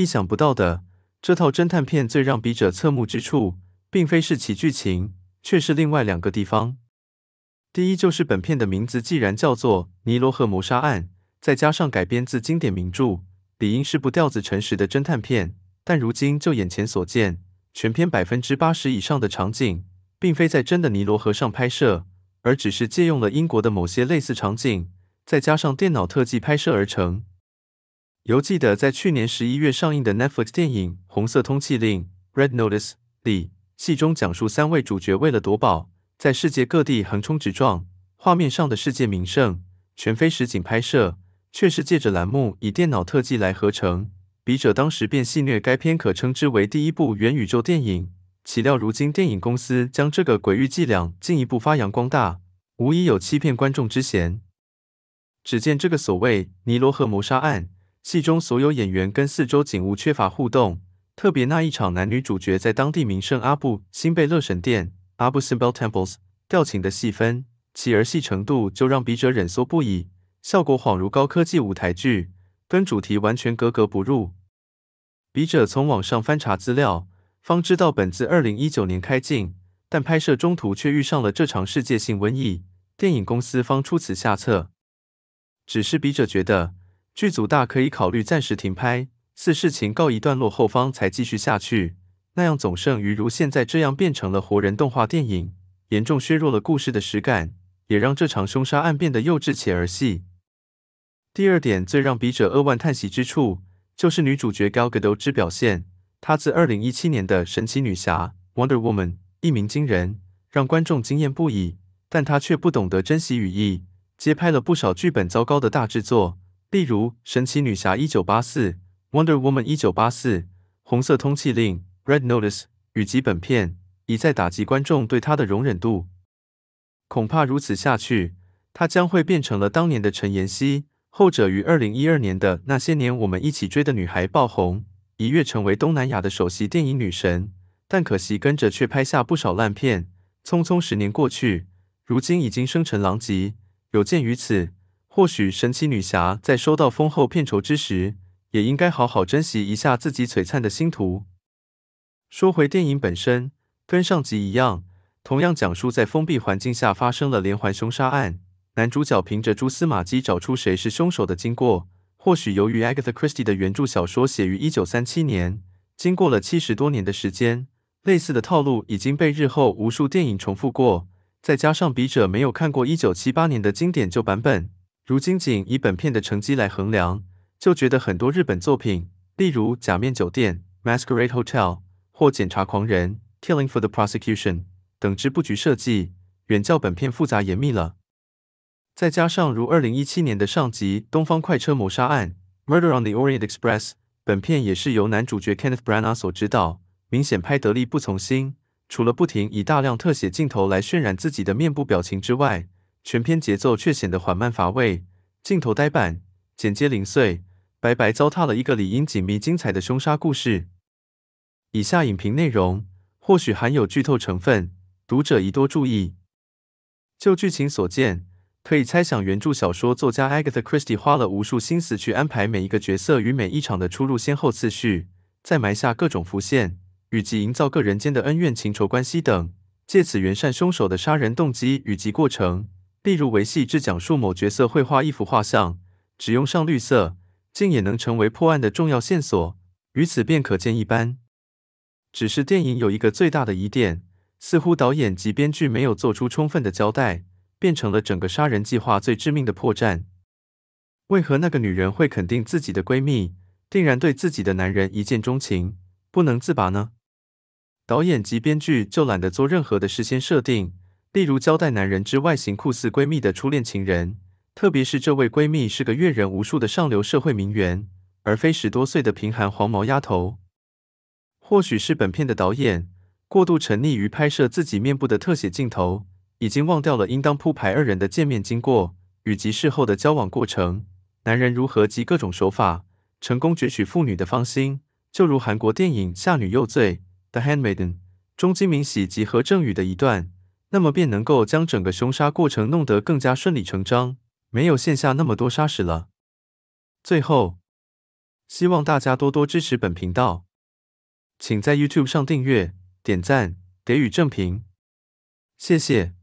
意想不到的，这套侦探片最让笔者侧目之处，并非是其剧情，却是另外两个地方。第一就是本片的名字既然叫做《尼罗河谋杀案》，再加上改编自经典名著，理应是不掉子诚实的侦探片。但如今就眼前所见，全片百分之八十以上的场景，并非在真的尼罗河上拍摄，而只是借用了英国的某些类似场景，再加上电脑特技拍摄而成。犹记得在去年十一月上映的 Netflix 电影《红色通缉令》（Red Notice） 里，戏中讲述三位主角为了夺宝，在世界各地横冲直撞。画面上的世界名胜全非实景拍摄，却是借着栏目以电脑特技来合成。笔者当时便戏谑该片可称之为第一部元宇宙电影。岂料如今电影公司将这个鬼域伎俩进一步发扬光大，无疑有欺骗观众之嫌。只见这个所谓尼罗河谋杀案。戏中所有演员跟四周景物缺乏互动，特别那一场男女主角在当地名胜阿布辛贝勒神殿 （Abu Simbel Temples） 吊情的戏份，其儿戏程度就让笔者忍缩不已。效果恍如高科技舞台剧，跟主题完全格格不入。笔者从网上翻查资料，方知道本自二零一九年开镜，但拍摄中途却遇上了这场世界性瘟疫，电影公司方出此下策。只是笔者觉得。剧组大可以考虑暂时停拍，似事情告一段落后方才继续下去，那样总胜于如现在这样变成了活人动画电影，严重削弱了故事的实感，也让这场凶杀案变得幼稚且儿戏。第二点，最让笔者扼腕叹息之处，就是女主角 Gal Gadot 之表现。她自二零一七年的《神奇女侠》Wonder Woman 一鸣惊人，让观众惊艳不已，但她却不懂得珍惜羽翼，接拍了不少剧本糟糕的大制作。例如《神奇女侠》一九八四，《Wonder Woman》一九八四，《红色通缉令》《Red Notice》与集本片，一再打击观众对她的容忍度。恐怕如此下去，她将会变成了当年的陈妍希。后者于二零一二年的那些年，我们一起追的女孩爆红，一跃成为东南亚的首席电影女神。但可惜，跟着却拍下不少烂片。匆匆十年过去，如今已经声尘狼藉。有鉴于此。或许神奇女侠在收到丰厚片酬之时，也应该好好珍惜一下自己璀璨的星途。说回电影本身，跟上集一样，同样讲述在封闭环境下发生了连环凶杀案，男主角凭着蛛丝马迹找出谁是凶手的经过。或许由于 Agatha Christie 的原著小说写于一九三七年，经过了七十多年的时间，类似的套路已经被日后无数电影重复过。再加上笔者没有看过一九七八年的经典旧版本。如今仅以本片的成绩来衡量，就觉得很多日本作品，例如《假面酒店》（Masquerade Hotel） 或《检察狂人》（Killing for the Prosecution） 等，之布局设计远较本片复杂严密了。再加上如二零一七年的上集《东方快车谋杀案》（Murder on the Orient Express），本片也是由男主角 Kenneth Branagh 所执导，明显拍得力不从心，除了不停以大量特写镜头来渲染自己的面部表情之外，全篇节奏却显得缓慢乏味，镜头呆板，剪接零碎，白白糟蹋了一个理应紧密精彩的凶杀故事。以下影评内容或许含有剧透成分，读者宜多注意。就剧情所见，可以猜想原著小说作家 Agatha Christie 花了无数心思去安排每一个角色与每一场的出入先后次序，再埋下各种伏线，以及营造个人间的恩怨情仇关系等，借此圆善凶手的杀人动机与及过程。例如，维系至讲述某角色绘画一幅画像，只用上绿色，竟也能成为破案的重要线索，于此便可见一斑。只是电影有一个最大的疑点，似乎导演及编剧没有做出充分的交代，变成了整个杀人计划最致命的破绽。为何那个女人会肯定自己的闺蜜定然对自己的男人一见钟情，不能自拔呢？导演及编剧就懒得做任何的事先设定。例如交代男人之外形酷似闺蜜的初恋情人，特别是这位闺蜜是个阅人无数的上流社会名媛，而非十多岁的贫寒黄毛丫头。或许是本片的导演过度沉溺于拍摄自己面部的特写镜头，已经忘掉了应当铺排二人的见面经过与及事后的交往过程，男人如何及各种手法成功攫取妇女的芳心，就如韩国电影《下女又罪》The h a n d m a i d e n 中金明喜及何正宇的一段。那么便能够将整个凶杀过程弄得更加顺理成章，没有线下那么多杀死了。最后，希望大家多多支持本频道，请在 YouTube 上订阅、点赞、给予正评，谢谢。